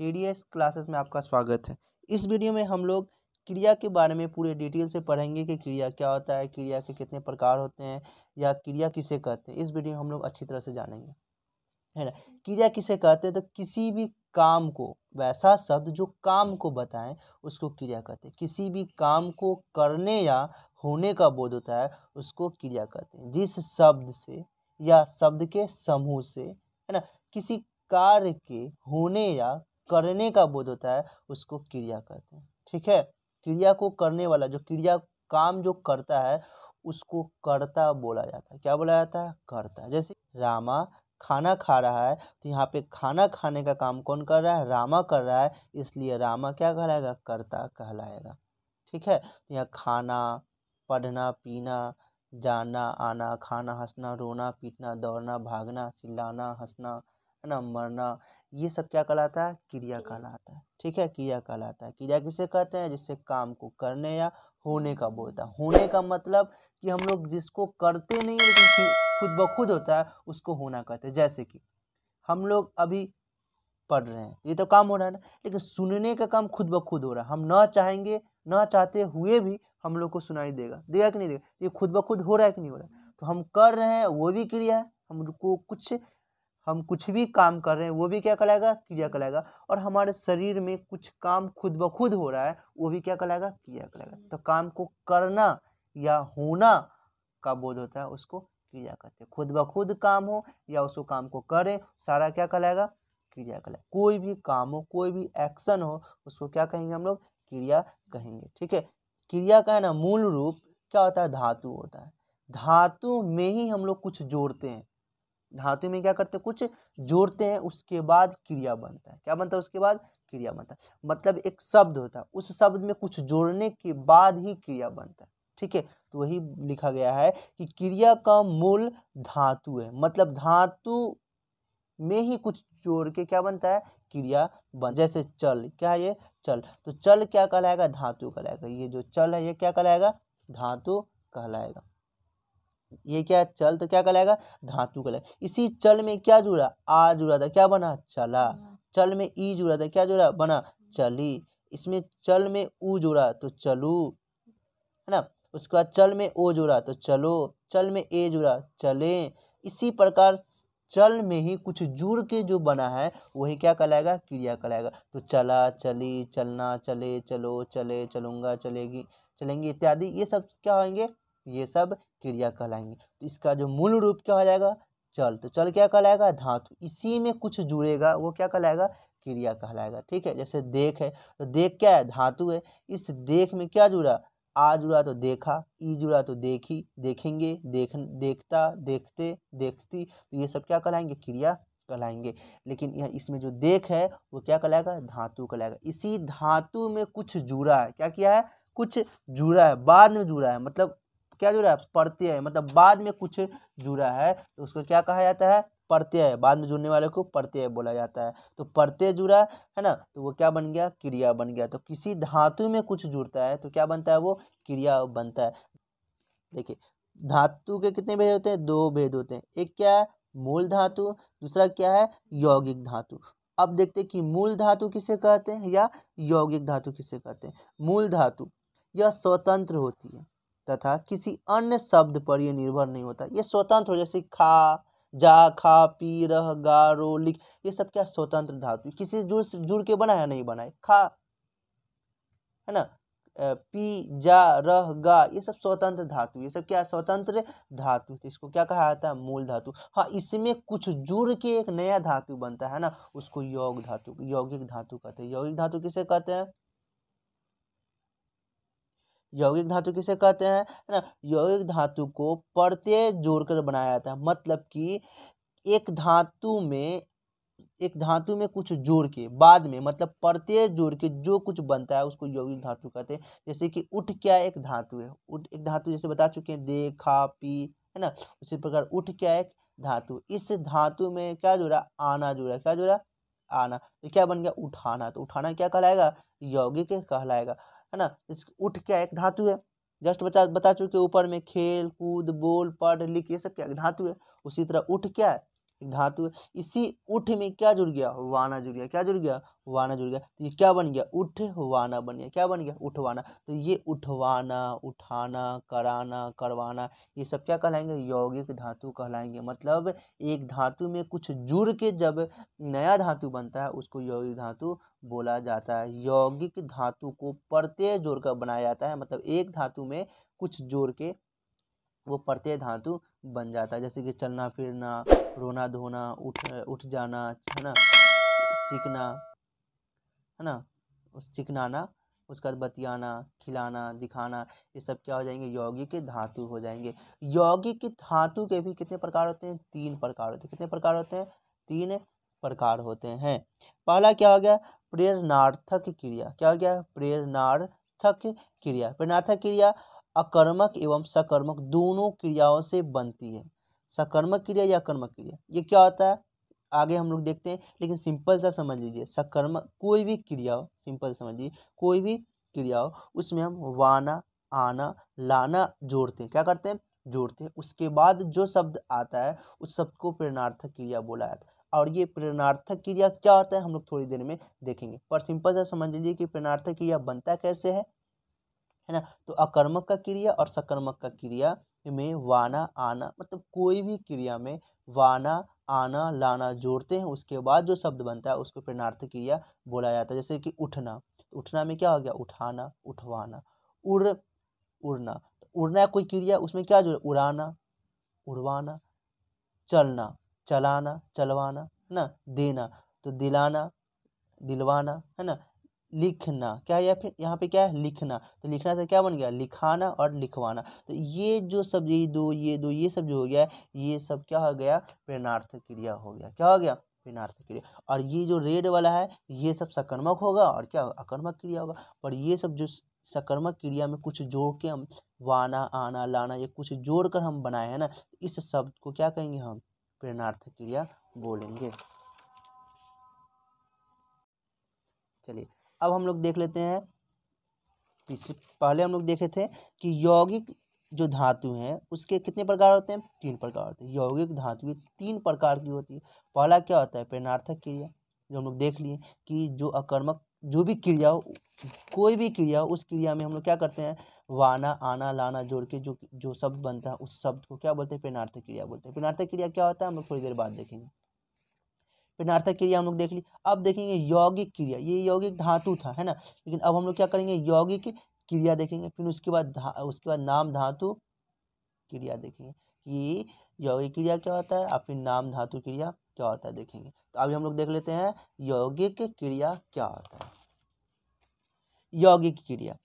T classes में आपका स्वागत है इस वीडियो में हम लोग क्रिया के बारे में पूरे डिटेल से पढ़ेंगे कि क्रिया क्या होता है क्रिया के कितने प्रकार होते हैं या क्रिया किसे कहते हैं इस वीडियो में हम लोग अच्छी तरह से जानेंगे है ना क्रिया किसे कहते हैं तो किसी भी काम को वैसा शब्द जो काम को बताएं उसको क्रिया कहते हैं किसी भी काम को करने या होने का बोध होता है उसको क्रिया कहते हैं जिस शब्द से या शब्द के समूह से है ना किसी कार्य के होने या करने का बोध होता है उसको क्रिया कहते हैं ठीक है क्रिया को करने वाला जो क्रिया काम जो करता है उसको कर्ता बोला जाता है क्या बोला जाता है कर्ता जैसे रामा खाना खा रहा है तो यहाँ पे खाना खाने का काम कौन कर रहा है रामा कर रहा है इसलिए रामा क्या कहलाएगा कर्ता कहलाएगा ठीक है तो यहाँ खाना पढ़ना पीना जाना आना खाना हंसना रोना पीटना दौड़ना भागना चिल्लाना हंसना है ना मरना ये सब क्या कहलाता है क्रिया कहलाता है ठीक है क्रिया कहलाता है क्रिया किसे कहते हैं जिससे काम को करने या होने का बोलता है होने का मतलब कि हम लोग जिसको करते नहीं लेकिन खुद ब खुद होता है उसको होना कहते हैं जैसे कि हम लोग अभी पढ़ रहे हैं ये तो काम हो रहा है ना लेकिन सुनने का काम खुद ब खुद हो रहा है हम ना चाहेंगे ना चाहते हुए भी हम लोग को सुनाई देगा देगा कि नहीं देगा ये खुद ब खुद हो रहा है कि नहीं हो रहा है तो हम कर रहे हैं वो भी क्रिया है हमको कुछ हम कुछ भी काम कर रहे हैं वो भी क्या कहलाएगा क्रिया कहलाएगा और हमारे शरीर में कुछ काम खुद ब खुद हो रहा है वो भी क्या कहलाएगा क्रिया कहलाएगा तो हम्म। काम को करना या होना का बोध होता है उसको क्रिया कहते हैं खुद ब खुद काम हो या उसको काम को करें सारा क्या कहलाएगा क्रिया कहलाएगा कोई भी काम हो कोई भी एक्शन हो उसको क्या कहेंगे हम लोग क्रिया कहेंगे ठीक है क्रिया का है ना मूल रूप क्या होता है धातु होता है धातु में ही हम लोग कुछ जोड़ते हैं धातु में क्या करते हैं कुछ जोड़ते हैं उसके बाद क्रिया बनता है क्या बनता है उसके बाद क्रिया बनता है मतलब एक शब्द होता है उस शब्द में कुछ जोड़ने के बाद ही क्रिया बनता है ठीक है तो वही लिखा गया है कि क्रिया का मूल धातु है मतलब धातु में ही कुछ जोड़ के क्या बनता है क्रिया बन जैसे चल क्या है ये चल तो चल क्या कहलाएगा धातु कहलाएगा ये जो चल है ये क्या कहलाएगा धातु कहलाएगा ये क्या है चल तो क्या कहलाएगा धातु कहलाएगा इसी चल में क्या जुड़ा आ जुड़ा था क्या बना चला हाँ। चल में ई जुड़ा था क्या जुड़ा बना हाँ। चली इसमें चल में ऊ जुड़ा तो चलू है ना उसके बाद चल में ओ जुड़ा तो चलो चल में ए जुड़ा चले इसी प्रकार चल में ही कुछ जुड़ के जो बना है वही क्या कहलाएगा क्रिया कहलाएगा तो चला चली चलना चले चलो चले चलूंगा चलेगी चलेंगे इत्यादि ये सब क्या होंगे ये सब क्रिया कहलाएंगे तो इसका जो मूल रूप क्या हो जाएगा चल तो चल क्या कहलाएगा धातु इसी में कुछ जुड़ेगा वो क्या कहलाएगा क्रिया कहलाएगा ठीक है जैसे देख है तो देख क्या है धातु है इस देख में क्या जुड़ा आ जुड़ा तो देखा ई जुड़ा तो देखी देखेंगे देख देखता देखते देखती तो ये सब क्या कहलाएंगे क्रिया कहलाएंगे लेकिन यह इसमें जो देख है वो क्या कहलाएगा धातु कहलाएगा इसी धातु में कुछ जुड़ा है क्या किया है कुछ जुड़ा है बाद में जुड़ा है मतलब क्या जुड़ा है प्रत्यय मतलब बाद में कुछ जुड़ा है तो उसको क्या कहा जाता है प्रत्यय बाद में जुड़ने वाले को प्रत्यय बोला जाता है तो प्रत्यय जुड़ा है ना तो वो क्या बन गया क्रिया बन गया तो किसी धातु में कुछ जुड़ता है तो क्या बनता है वो क्रिया बनता है देखिए धातु के कितने भेद होते हैं दो भेद होते हैं एक क्या है मूल धातु दूसरा क्या है यौगिक धातु अब देखते हैं कि मूल धातु किसे कहते हैं या यौगिक धातु किसे कहते हैं मूल धातु यह स्वतंत्र होती है तथा किसी अन्य शब्द पर यह निर्भर नहीं होता ये स्वतंत्र हो जैसे खा जा खा पी रह गा रो लिख ये सब क्या स्वतंत्र धातु किसी जुड़ से जुड़ के बनाया नहीं बनाए खा है ना पी जा रह गा ये सब स्वतंत्र धातु ये सब क्या स्वतंत्र धातु इसको क्या कहा जाता है मूल धातु हाँ इसमें कुछ जुड़ के एक नया धातु बनता है ना उसको योग धातु यौगिक धातु कहते हैं यौगिक धातु किसे कहते हैं यौगिक धातु किसे कहते हैं है ना यौगिक धातु को परते जोड़कर बनाया जाता है मतलब कि एक धातु में एक धातु में कुछ जोड़ के बाद में मतलब परते जोड़ के जो कुछ बनता है उसको यौगिक धातु कहते हैं जैसे कि उठ क्या एक धातु है उठ एक धातु जैसे बता चुके हैं देखा पी है ना उसी प्रकार उठ क्या एक धातु इस धातु में क्या जोड़ा आना जोड़ा क्या जोड़ा आना तो क्या बन गया उठाना तो उठाना क्या कहलाएगा यौगिक कहलाएगा है ना इस उठ क्या एक धातु है जस्ट बता बता चुके ऊपर में खेल कूद बोल पढ़ लिख ये सब क्या धातु है उसी तरह उठ क्या है धातु इसी उठ में क्या जुड़ गया वाना जुड़ गया क्या जुड़ गया वाना जुड़ गया तो ये क्या बन गया उठ वाना बन गया क्या बन गया उठवाना तो ये उठवाना उठाना कराना करवाना ये सब क्या कहलाएंगे यौगिक धातु कहलाएंगे मतलब एक धातु में कुछ जुड़ के जब नया धातु बनता है उसको यौगिक धातु बोला जाता है यौगिक धातु को प्रत्यय जोड़कर बनाया जाता है मतलब एक धातु में कुछ जोड़ के वो प्रत्यय धातु बन जाता है जैसे कि चलना फिरना रोना धोना उठ उठ जाना है ना चिकना है ना उस चिकनाना उसके बाद बतियाना खिलाना दिखाना ये सब क्या हो जाएंगे यौगिक धातु हो जाएंगे यौगिक धातु के भी कितने प्रकार होते हैं तीन प्रकार होते हैं कितने प्रकार होते हैं तीन प्रकार होते हैं पहला क्या हो गया प्रेरणार्थक क्रिया क्या हो गया प्रेरणार्थक क्रिया प्रेरणार्थक क्रिया अकर्मक एवं सकर्मक दोनों क्रियाओं से बनती है सकर्मक क्रिया या अकर्मक क्रिया ये क्या होता है आगे हम लोग देखते हैं लेकिन सिंपल सा समझ लीजिए सकर्मक कोई भी क्रिया हो सिंपल समझ लीजिए कोई भी क्रिया हो उसमें हम वाना आना लाना जोड़ते हैं क्या करते हैं जोड़ते हैं उसके बाद जो शब्द आता है उस शब्द को प्रेरणार्थक क्रिया बोला जाता है और ये प्रेरणार्थक क्रिया क्या होता है हम लोग थोड़ी देर में देखेंगे पर सिंपल सा समझ लीजिए कि प्रेरणार्थक क्रिया बनता कैसे है है ना तो अकर्मक का क्रिया और सकर्मक का क्रिया में वाना आना मतलब कोई भी क्रिया में वाना आना लाना जोड़ते हैं उसके बाद जो शब्द बनता है उसको प्रेरणार्थ क्रिया बोला जाता है जैसे कि उठना तो उठना में क्या हो गया उठाना उठवाना उड़ उड़ना तो उड़ना कोई क्रिया उसमें क्या जो उड़ाना उड़वाना चलना चलाना चलवाना है ना देना तो दिलाना दिलवाना है ना लिखना क्या या फिर यहाँ पे क्या है लिखना तो लिखना से क्या बन गया लिखाना और लिखवाना तो ये जो सब ये दो ये दो ये सब जो हो गया ये सब क्या हो गया प्रेरणार्थ क्रिया हो गया क्या हो गया प्रेरणार्थ क्रिया और ये जो रेड वाला है ये सब सकर्मक होगा और क्या होगा अकर्मक क्रिया होगा पर ये सब जो सकर्मक क्रिया में कुछ जोड़ के हम वाना आना लाना ये कुछ जोड़ कर हम बनाए हैं ना तो इस शब्द को क्या कहेंगे हम प्रेरणार्थ क्रिया बोलेंगे चलिए अब हम लोग देख लेते हैं पहले हम लोग देखे थे कि यौगिक जो धातु हैं उसके कितने प्रकार होते हैं तीन प्रकार होते हैं यौगिक धातु तीन प्रकार की होती है पहला क्या होता है प्रेरणार्थक क्रिया जो हम लोग देख लिए कि जो अकर्मक जो भी क्रिया हो कोई भी क्रिया हो उस क्रिया में हम लोग क्या करते हैं वाना आना लाना जोड़ के जो जो शब्द बनता है उस शब्द को क्या बोलते हैं प्रेरणार्थक क्रिया बोलते हैं प्रेरणार्थक क्रिया क्या होता है हम लोग थोड़ी देर बाद देखेंगे पिनार्थक क्रिया हम लोग देख ली अब देखेंगे यौगिक क्रिया ये यौगिक धातु था है ना लेकिन अब हम लोग क्या करेंगे यौगिक क्रिया देखेंगे फिर उसके बाद उसके बाद नाम धातु क्रिया देखेंगे कि यौगिक क्रिया क्या होता है और फिर नाम धातु क्रिया क्या होता है देखेंगे तो अभी हम लोग देख लेते हैं यौगिक क्रिया क्या होता है यौगिक क्रिया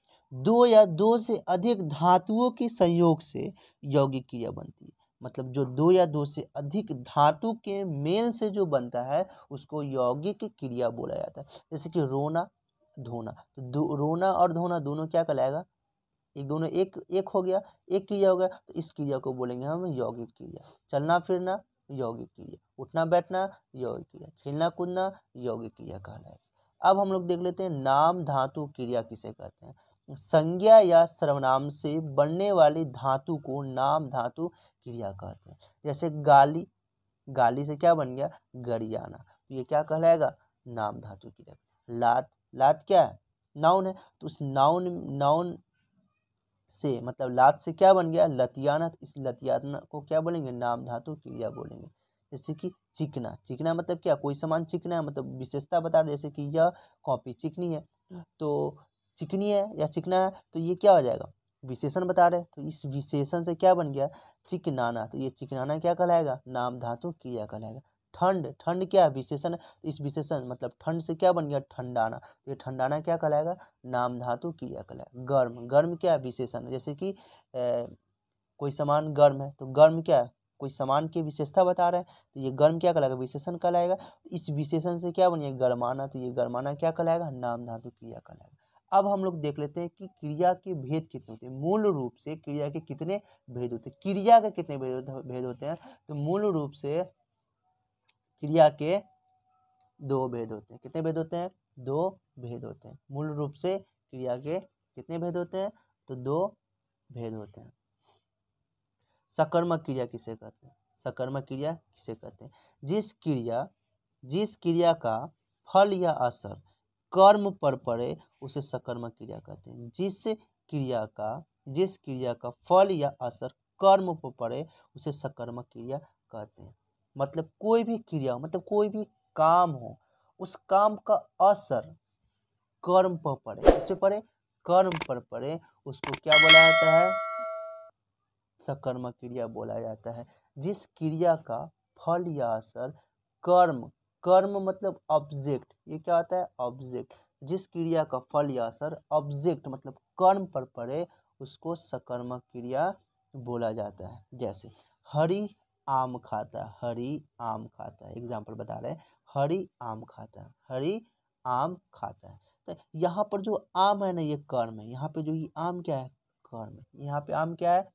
दो या दो से अधिक धातुओं के संयोग से यौगिक क्रिया बनती है मतलब जो दो या दो से अधिक धातु के मेल से जो बनता है उसको यौगिक क्रिया बोला जाता है जैसे कि रोना धोना तो रोना और धोना दोनों क्या कहलाएगा एक दोनों एक एक हो गया एक क्रिया हो गया तो इस क्रिया को बोलेंगे हम यौगिक क्रिया चलना फिरना यौगिक क्रिया उठना बैठना यौगिक क्रिया खेलना कूदना यौगिक क्रिया कहलाएगा अब हम लोग देख लेते हैं नाम धातु क्रिया किसे कहते हैं संज्ञा या सर्वनाम से बनने वाले धातु को नाम धातु क्रिया कहते हैं जैसे गाली गाली से क्या बन गया गरियाना तो ये क्या कहलाएगा नाम धातु क्रिया लात लात क्या है नाउन है तो उस नाउन नाउन से मतलब लात से क्या बन गया लतियाना तो इस लतियाना को क्या बोलेंगे नाम धातु क्रिया बोलेंगे जैसे कि चिकना चिकना मतलब क्या कोई सामान चिकना है मतलब विशेषता बता रहे जैसे कि यह कॉपी चिकनी है तो चिकनी है या चिकना है तो ये क्या हो जाएगा विशेषण बता रहे तो इस विशेषण से क्या बन गया चिकनाना तो ये चिकनाना क्या कहलाएगा नाम धातु क्रिया कहलाएगा ठंड ठंड क्या है विशेषण तो इस विशेषण मतलब ठंड से क्या बन गया ठंडाना तो ये ठंडाना क्या कहलाएगा नाम धातु क्रिया कहलाएगा गर्म गर्म क्या है विशेषण जैसे कि ए, कोई सामान गर्म है तो गर्म क्या है कोई सामान की विशेषता बता रहे हैं तो ये गर्म क्या कहलाएगा विशेषण कहलाएगा तो इस विशेषण से क्या बन गया गर्माना तो ये गर्माना क्या कहलाएगा नाम धातु क्रिया कहलाएगा अब हम लोग देख लेते हैं कि क्रिया के भेद कितने होते हैं मूल रूप से क्रिया के कितने भेद होते हैं क्रिया के कितने भेद होते हैं तो मूल रूप से क्रिया के दो भेद होते हैं कितने भेद होते हैं दो भेद होते हैं मूल रूप से क्रिया के कितने भेद होते हैं तो दो भेद होते हैं सकर्मक क्रिया किसे कहते हैं सकर्मक क्रिया किसे कहते हैं जिस क्रिया जिस क्रिया का फल या असर कर्म पर पड़े उसे सकर्मक क्रिया कहते हैं जिस क्रिया का जिस क्रिया का फल या असर कर्म पर पड़े उसे सकर्मक क्रिया कहते हैं मतलब कोई भी क्रिया मतलब कोई भी काम हो उस काम का असर कर्म पर पड़े उस पर पड़े कर्म पर पड़े उसको क्या बोला जाता है सकर्मक क्रिया बोला जाता है जिस क्रिया का फल या असर कर्म कर्म मतलब ऑब्जेक्ट ये क्या होता है ऑब्जेक्ट जिस क्रिया का फल या असर ऑब्जेक्ट मतलब कर्म पर पड़े उसको सकर्मक क्रिया बोला जाता है जैसे हरी आम खाता है हरी आम खाता है एग्जाम्पल बता रहे हैं हरी आम खाता है हरी आम खाता है तो यहाँ पर जो आम है ना ये कर्म है यहाँ पे जो ये आम क्या है कर्म है यहाँ पे आम क्या है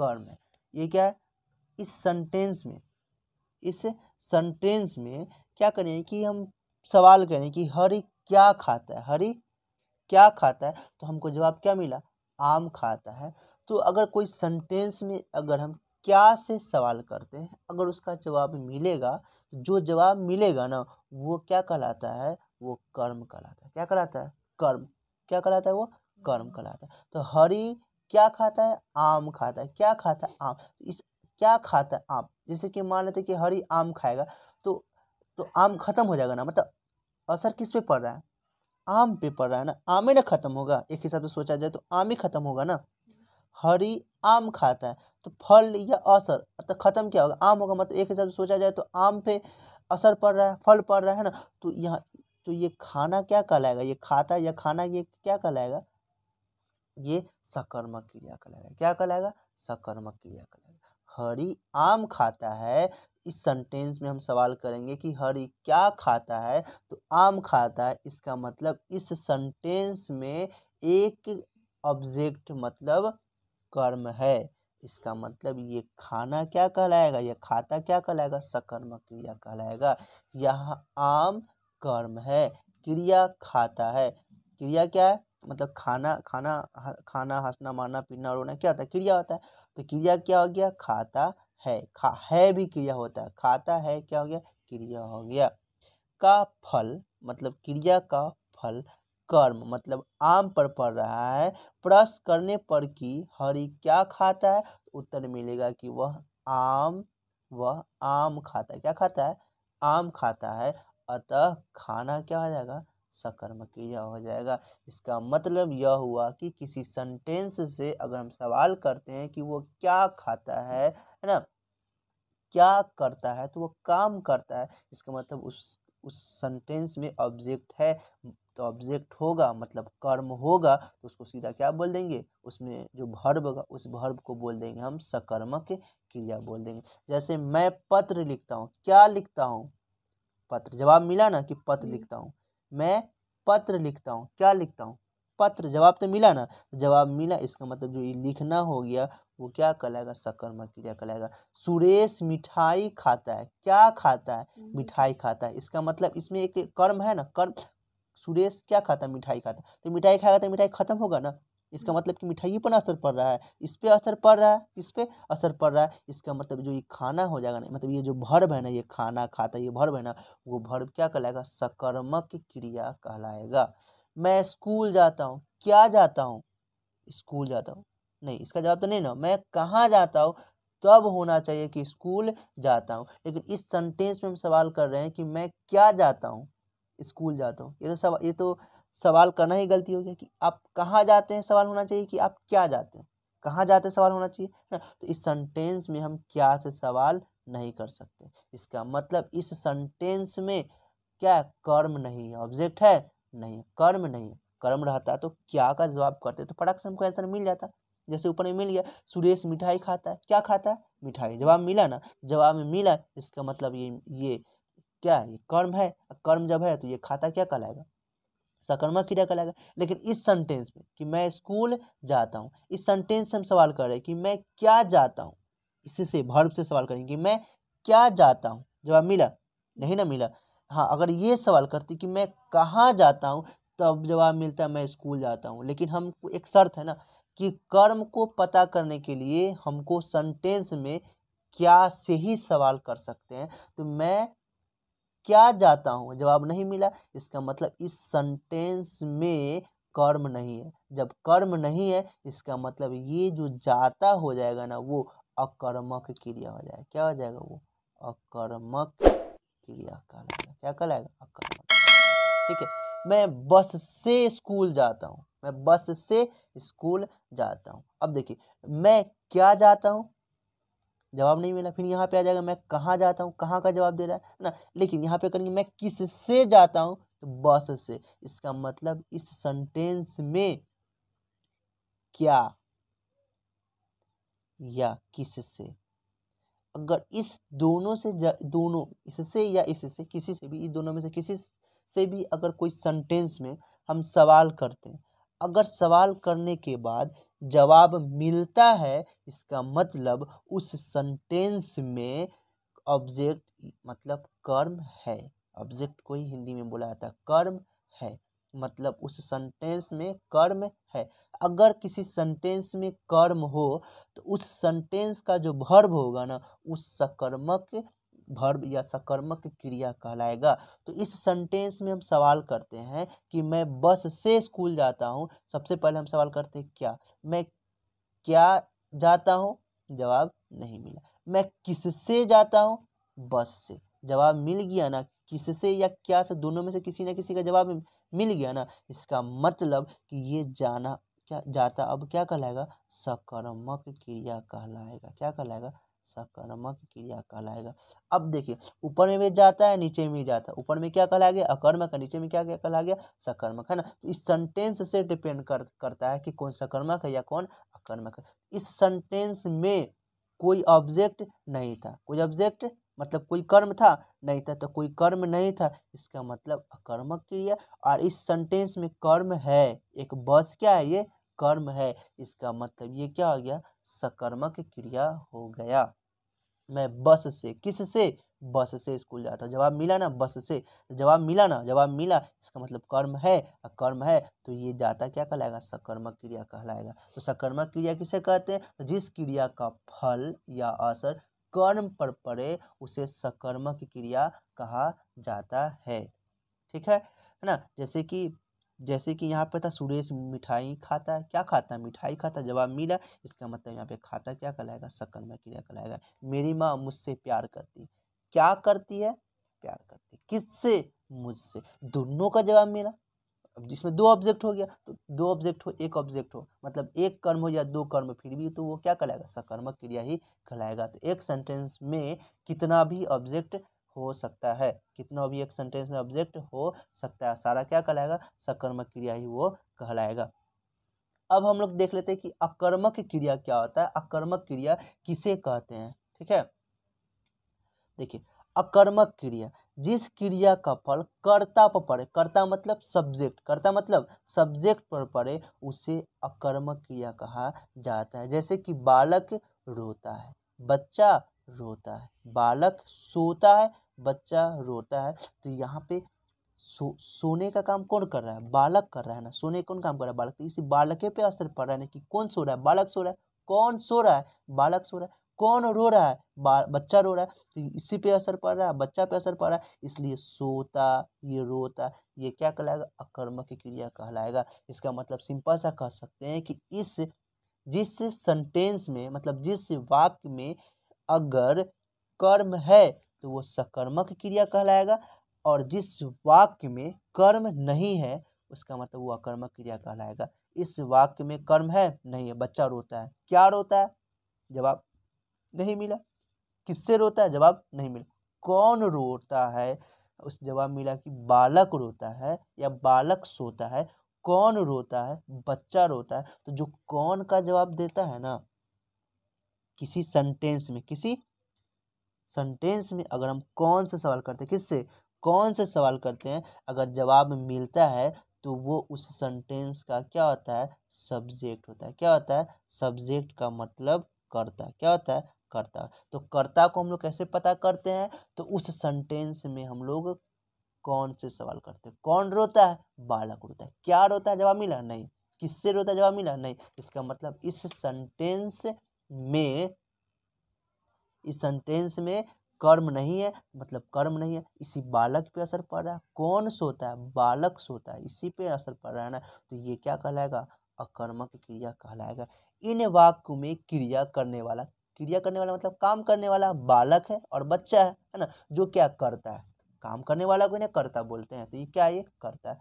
कर्म है ये क्या है इस सेंटेंस में इस सेंटेंस में क्या करें कि हम सवाल करें कि हरी क्या खाता है हरी क्या खाता है तो हमको जवाब क्या मिला आम खाता है तो अगर कोई सेंटेंस में अगर हम क्या से सवाल करते हैं अगर उसका जवाब मिलेगा तो जो जवाब मिलेगा ना वो क्या कहलाता है वो कर्म कहलाता है क्या कहलाता है कर्म क्या कहलाता है वो कर्म कहलाता है तो हरी क्या खाता है आम खाता है क्या खाता है आम तो इस क्या खाता है आम जैसे कि मान लेते कि हरी आम खाएगा तो तो आम खत्म हो जाएगा ना मतलब असर किस पे पड़ रहा है आम पे पड़ रहा है ना आम ही ना खत्म होगा एक हिसाब से सोचा जाए तो आम ही खत्म होगा ना हरी आम खाता है तो फल या असर तो खत्म क्या होगा आम होगा मतलब एक हिसाब से सोचा जाए तो आम पे असर पड़ रहा है फल पड़ रहा है ना तो यहाँ तो ये खाना क्या कहलाएगा ये खाता या खाना ये क्या कहलाएगा ये सकर्मक क्रिया कहलाएगा क्या कहलाएगा सकर्मक क्रिया कहलाएगा हरी आम खाता है इस सेंटेंस में हम सवाल करेंगे कि हरी क्या खाता है तो आम खाता है इसका मतलब इस सेंटेंस में एक ऑब्जेक्ट मतलब कर्म है इसका मतलब ये खाना क्या कहलाएगा यह खाता क्या कहलाएगा सकर्म क्रिया कहलाएगा यह आम कर्म है क्रिया खाता है क्रिया क्या है मतलब खाना खाना खाना हंसना मारना पीना रोना क्या होता है क्रिया होता है तो क्रिया क्या हो गया खाता है खा है भी क्रिया होता है खाता है क्या हो गया क्रिया हो गया का फल मतलब क्रिया का फल कर्म मतलब आम पर पड़ रहा है प्रश्न करने पर कि हरि क्या खाता है उत्तर मिलेगा कि वह आम वह आम खाता है क्या खाता है आम खाता है अतः खाना क्या हो जाएगा सकर्म क्रिया हो जाएगा इसका मतलब यह हुआ कि किसी सेंटेंस से अगर हम सवाल करते हैं कि वो क्या खाता है है ना क्या करता है तो वो काम करता है इसका मतलब उस उस सेंटेंस में ऑब्जेक्ट है तो ऑब्जेक्ट होगा मतलब कर्म होगा तो उसको सीधा क्या बोल देंगे उसमें जो भर्व होगा उस भर्व को बोल देंगे हम सकर्मक क्रिया बोल देंगे जैसे मैं पत्र लिखता हूँ क्या लिखता हूँ पत्र जवाब मिला ना कि पत्र लिखता हूँ मैं पत्र लिखता हूँ क्या लिखता हूँ पत्र जवाब तो मिला ना जवाब मिला इसका मतलब जो ये लिखना हो गया वो क्या कहलाएगा सकर्मक क्रिया कहलाएगा सुरेश मिठाई खाता है क्या खाता है मिठाई खाता है इसका मतलब इसमें एक कर्म है ना कर्म सुरेश क्या खाता है मिठाई खाता है तो मिठाई खाएगा तो मिठाई खत्म होगा ना इसका मतलब कि मिठाई पर असर पड़ रहा है इस पर असर पड़ रहा है इस पर असर पड़ रहा है इसका मतलब जो ये खाना हो जाएगा ना मतलब ये जो भर्व है ना ये खाना खाता ये भर्व है ना वो भर्व क्या कहलाएगा सकर्मक क्रिया कहलाएगा मैं स्कूल जाता हूँ क्या जाता हूँ स्कूल जाता हूँ नहीं इसका जवाब तो नहीं ना मैं कहाँ जाता हूँ तब होना चाहिए कि स्कूल जाता हूँ लेकिन इस सेंटेंस में हम सवाल कर रहे हैं कि मैं क्या जाता हूँ स्कूल जाता हूँ ये तो सब ये तो सवाल करना ही गलती हो गया कि आप कहाँ जाते हैं सवाल होना चाहिए कि आप क्या जाते हैं कहाँ जाते सवाल होना चाहिए ना तो इस सेंटेंस में हम क्या से सवाल नहीं कर सकते इसका मतलब इस सेंटेंस में क्या कर्म नहीं है ऑब्जेक्ट है नहीं कर्म नहीं कर्म रहता तो क्या का जवाब करते तो फटाक से हमको आंसर मिल जाता जैसे ऊपर में मिल गया सुरेश मिठाई खाता है क्या खाता है मिठाई जवाब मिला ना जवाब में मिला इसका मतलब ये ये क्या है ये कर्म है कर्म जब है तो ये खाता क्या कहलाएगा सकर्मक क्रिया कहलाएगा लेकिन इस सेंटेंस में कि मैं स्कूल जाता हूँ इस सेंटेंस से हम सवाल कर रहे हैं कि मैं क्या जाता हूँ इसी से भर्व से सवाल करेंगे कि मैं क्या जाता हूँ जवाब मिला नहीं ना मिला हाँ अगर ये सवाल करते कि मैं कहाँ जाता हूँ तब जवाब मिलता है मैं स्कूल जाता हूँ लेकिन हम एक शर्त है ना कि कर्म को पता करने के लिए हमको सेंटेंस में क्या से ही सवाल कर सकते हैं तो मैं क्या जाता हूँ जवाब नहीं मिला इसका मतलब इस सेंटेंस में कर्म नहीं है जब कर्म नहीं है इसका मतलब ये जो जाता हो जाएगा ना वो अकर्मक क्रिया हो जाएगा क्या हो जाएगा वो अकर्मक क्रिया कहलाएगा क्या कहलाएगा अकर्मक ठीक है मैं बस से स्कूल जाता हूँ मैं बस से स्कूल जाता हूँ अब देखिए मैं क्या जाता हूँ जवाब नहीं मिला फिर यहाँ पे आ जाएगा मैं कहाँ जाता हूँ कहाँ का जवाब दे रहा है ना लेकिन यहाँ पे करेंगे मैं किस से जाता हूँ तो बस से इसका मतलब इस सेंटेंस में क्या या किस से अगर इस दोनों से दोनों इससे या इससे किसी से भी इस दोनों में से किसी से भी अगर कोई सेंटेंस में हम सवाल करते हैं अगर सवाल करने के बाद जवाब मिलता है इसका मतलब उस सेंटेंस में ऑब्जेक्ट मतलब कर्म है ऑब्जेक्ट को ही हिंदी में बोला जाता है कर्म है मतलब उस सेंटेंस में कर्म है अगर किसी सेंटेंस में कर्म हो तो उस सेंटेंस का जो भर्व होगा ना उस सकर्मक भर्ब या सकर्मक क्रिया कहलाएगा तो इस सेंटेंस में हम सवाल करते हैं कि मैं बस से स्कूल जाता हूँ सबसे पहले हम सवाल करते हैं क्या मैं क्या जाता हूँ जवाब नहीं मिला मैं किससे जाता हूँ बस से जवाब मिल गया ना किससे या क्या से दोनों में से किसी ना किसी का जवाब मिल गया ना इसका मतलब कि ये जाना क्या जाता अब क्या कहलाएगा सकर्मक क्रिया कहलाएगा क्या कहलाएगा सकर्मक क्रिया कहलाएगा अब देखिए ऊपर में भी जाता है नीचे में भी जाता है ऊपर में क्या कहला गया अकर्मक है नीचे में क्या क्या कहला गया सकर्मक है ना तो इस सेंटेंस से डिपेंड कर, करता है कि कौन सकर्मक है या कौन अकर्मक है इस सेंटेंस में कोई ऑब्जेक्ट नहीं था कोई ऑब्जेक्ट मतलब कोई कर्म था नहीं था तो कोई कर्म नहीं था इसका मतलब अकर्मक क्रिया और इस सेंटेंस में कर्म है एक बस क्या है ये कर्म है इसका मतलब ये क्या हो गया सकर्मक क्रिया हो गया मैं बस से किस से बस से स्कूल जाता हूँ जवाब मिला ना बस से जवाब मिला ना जवाब मिला इसका मतलब कर्म है और कर्म है तो ये जाता क्या कहलाएगा सकर्मक क्रिया कहलाएगा तो सकर्मक क्रिया किसे कहते हैं तो जिस क्रिया का फल या असर कर्म पर पड़े उसे सकर्मक क्रिया कहा जाता है ठीक है है ना जैसे कि जैसे कि यहाँ पर था सुरेश मिठाई खाता है क्या खाता है मिठाई खाता जवाब मिला इसका मतलब यहाँ पे खाता क्या कहलाएगा में क्रिया कहलाएगा मेरी माँ मुझसे प्यार करती है क्या करती है प्यार करती है किससे मुझसे दोनों का जवाब मिला अब जिसमें दो ऑब्जेक्ट हो गया तो दो ऑब्जेक्ट हो एक ऑब्जेक्ट हो मतलब एक कर्म हो या दो कर्म फिर भी तो वो क्या कहलाएगा सकर्मक क्रिया ही कहलाएगा तो एक सेंटेंस में कितना भी ऑब्जेक्ट हो सकता है कितना भी एक सेंटेंस में ऑब्जेक्ट हो सकता है सारा क्या कहलाएगा सकर्मक क्रिया ही वो कहलाएगा अब हम लोग देख लेते हैं कि अकर्मक क्रिया क्या होता है अकर्मक क्रिया किसे कहते हैं ठीक है देखिए अकर्मक क्रिया जिस क्रिया का फल कर्ता पर पड़े कर्ता मतलब सब्जेक्ट कर्ता मतलब सब्जेक्ट पर पड़े उसे अकर्मक क्रिया कहा जाता है जैसे कि बालक रोता है बच्चा रोता है बालक सोता है बच्चा रोता है तो यहाँ पे सो सोने का काम कौन कर रहा है बालक कर रहा है ना सोने कौन काम कर रहा है बालक तो इसी बालके पे असर पड़ रहा है ना कि कौन सो रहा है बालक सो रहा है कौन सो रहा है बालक सो रहा है कौन रो रहा है बच्चा रो रहा है तो इसी पे असर पड़ रहा है बच्चा पे असर पड़ रहा है इसलिए सोता ये रोता ये क्या कहलाएगा अकर्मक क्रिया कहलाएगा इसका मतलब सिंपल सा कह सकते हैं कि इस जिस सेंटेंस में मतलब जिस वाक्य में अगर कर्म है तो वो सकर्मक क्रिया कहलाएगा और जिस वाक्य में कर्म नहीं है उसका मतलब वो अकर्मक क्रिया कहलाएगा इस वाक्य में कर्म है नहीं है बच्चा रोता है क्या रोता है जवाब नहीं मिला किससे रोता है जवाब नहीं मिला कौन रोता है उस जवाब मिला कि बालक रोता है या बालक सोता है कौन रोता है बच्चा रोता है तो जो कौन का जवाब देता है ना किसी सेंटेंस में किसी सेंटेंस में अगर हम कौन से सवाल करते हैं किससे कौन से सवाल करते हैं अगर जवाब मिलता है तो वो उस सेंटेंस का क्या होता है सब्जेक्ट होता है क्या होता है सब्जेक्ट का मतलब करता क्या होता है कर्ता तो कर्ता को हम लोग कैसे पता करते हैं तो उस सेंटेंस में हम लोग कौन से सवाल करते हैं कौन रोता है बालक रोता है क्या रोता है जवाब मिला नहीं किससे रोता है जवाब मिला नहीं इसका मतलब इस सेंटेंस में इस सेंटेंस में कर्म नहीं है मतलब कर्म नहीं है इसी बालक पे असर पड़ रहा है कौन सोता है बालक सोता है इसी पे असर पड़ रहा है ना तो ये क्या कहलाएगा अकर्मक क्रिया कहलाएगा इन वाक्य में क्रिया करने वाला क्रिया करने वाला मतलब काम करने वाला बालक है और बच्चा है है ना जो क्या करता है काम करने वाला को इन्हें करता बोलते हैं तो ये क्या ये करता है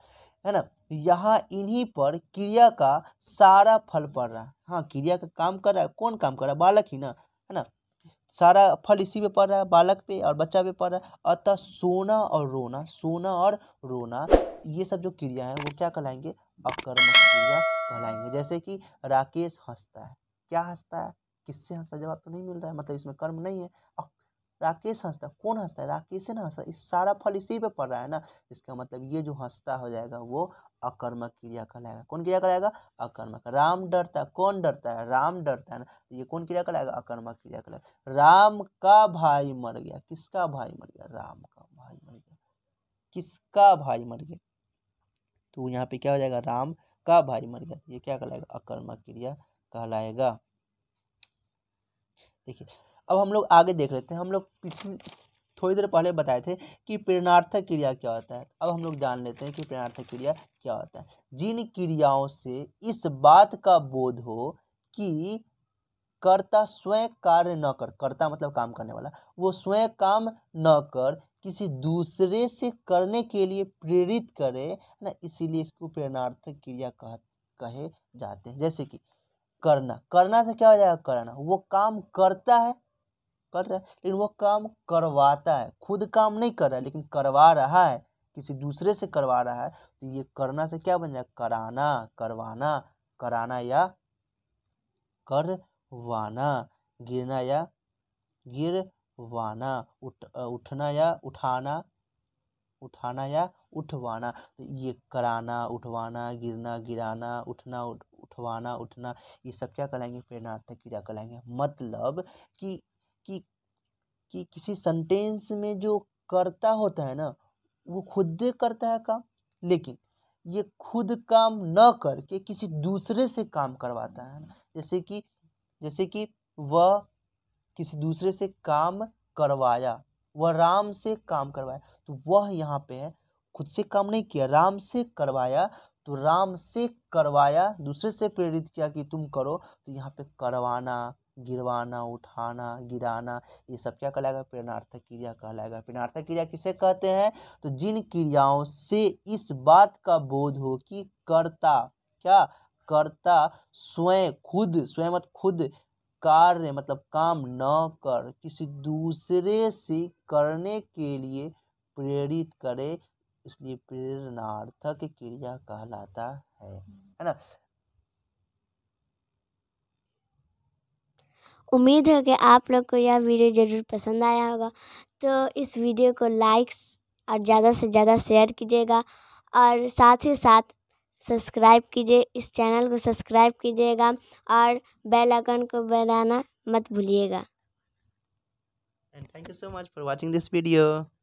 है ना तो यहाँ इन्हीं पर क्रिया का सारा फल पड़ रहा है हाँ क्रिया का काम कर रहा है कौन काम कर रहा है बालक ही ना है ना सारा फल इसी पे पड़ रहा है बालक पे और बच्चा पे पड़ रहा है अतः सोना और रोना सोना और रोना ये सब जो क्रिया है वो क्या कहलाएंगे अकर्म क्रिया कहलाएंगे जैसे कि राकेश हंसता है क्या हंसता है किससे हंसता जवाब तो नहीं मिल रहा है मतलब इसमें कर्म नहीं है और राकेश हंसता कौन हंसता है राकेश ना हंसता इस सारा फल इसी पे पड़ रहा है ना इसका मतलब ये जो हंसता हो जाएगा वो अकर्मक क्रिया कहलाएगा कौन क्रिया कहलाएगा अकर्मक राम डरता है कौन डरता है राम डरता है ना तो ये कौन क्रिया कहलाएगा अकर्मक क्रिया कहलाएगा राम का भाई मर गया किसका भाई मर गया राम का भाई मर गया किसका भाई मर गया तो यहाँ पे क्या हो जाएगा राम का भाई मर गया तो ये क्या कहलाएगा अकर्मक क्रिया कहलाएगा देखिए अब हम लोग आगे देख लेते हैं हम लोग पिछली थोड़ी देर पहले बताए थे कि प्रेरणार्थक क्रिया क्या होता है अब हम लोग जान लेते हैं कि प्रेरणार्थक क्रिया क्या होता है जिन क्रियाओं से इस बात का बोध हो कि कर्ता स्वयं कार्य न कर कर्ता मतलब काम करने वाला वो स्वयं काम न कर किसी दूसरे से करने के लिए प्रेरित करे ना इसीलिए इसको प्रेरणार्थक क्रिया कह कहे जाते हैं जैसे कि करना करना से क्या हो जाएगा करना वो काम करता है कर रहा है लेकिन वो काम करवाता है खुद काम नहीं कर रहा है लेकिन करवा रहा है किसी दूसरे से करवा रहा है तो ये करना से क्या बन जाए कराना करवाना कराना या करवाना गिरना या गिरवाना उठ उठना या उठाना उठाना या उठवाना तो ये कराना उठवाना गिरना गिराना उठना उठ, उठवाना उठना ये सब क्या कहलाएंगे प्रेरणार्थक क्रिया कहलाएंगे मतलब कि कि कि किसी सेंटेंस में जो करता होता है ना वो खुद करता है काम लेकिन ये खुद काम न करके किसी दूसरे से काम करवाता है ना जैसे कि जैसे कि वह किसी दूसरे से काम करवाया वह राम से काम करवाया तो वह यहाँ पे है खुद से काम नहीं किया राम से करवाया तो राम से करवाया दूसरे से प्रेरित किया कि तुम करो तो यहाँ पे करवाना गिरवाना उठाना गिराना ये सब क्या कहलाएगा प्रेरणार्थक क्रिया कहलाएगा प्रेरणार्थक क्रिया किसे कहते हैं तो जिन क्रियाओं से इस बात का बोध हो कि कर्ता क्या कर्ता स्वयं खुद स्वयं मत खुद कार्य मतलब काम न कर किसी दूसरे से करने के लिए प्रेरित करे इसलिए प्रेरणार्थक क्रिया कहलाता है है ना उम्मीद है कि आप लोग को यह वीडियो ज़रूर पसंद आया होगा तो इस वीडियो को लाइक्स और ज़्यादा से ज़्यादा शेयर कीजिएगा और साथ ही साथ सब्सक्राइब कीजिए इस चैनल को सब्सक्राइब कीजिएगा और बेल आइकन को बनाना मत भूलिएगा and thank you so much for watching this video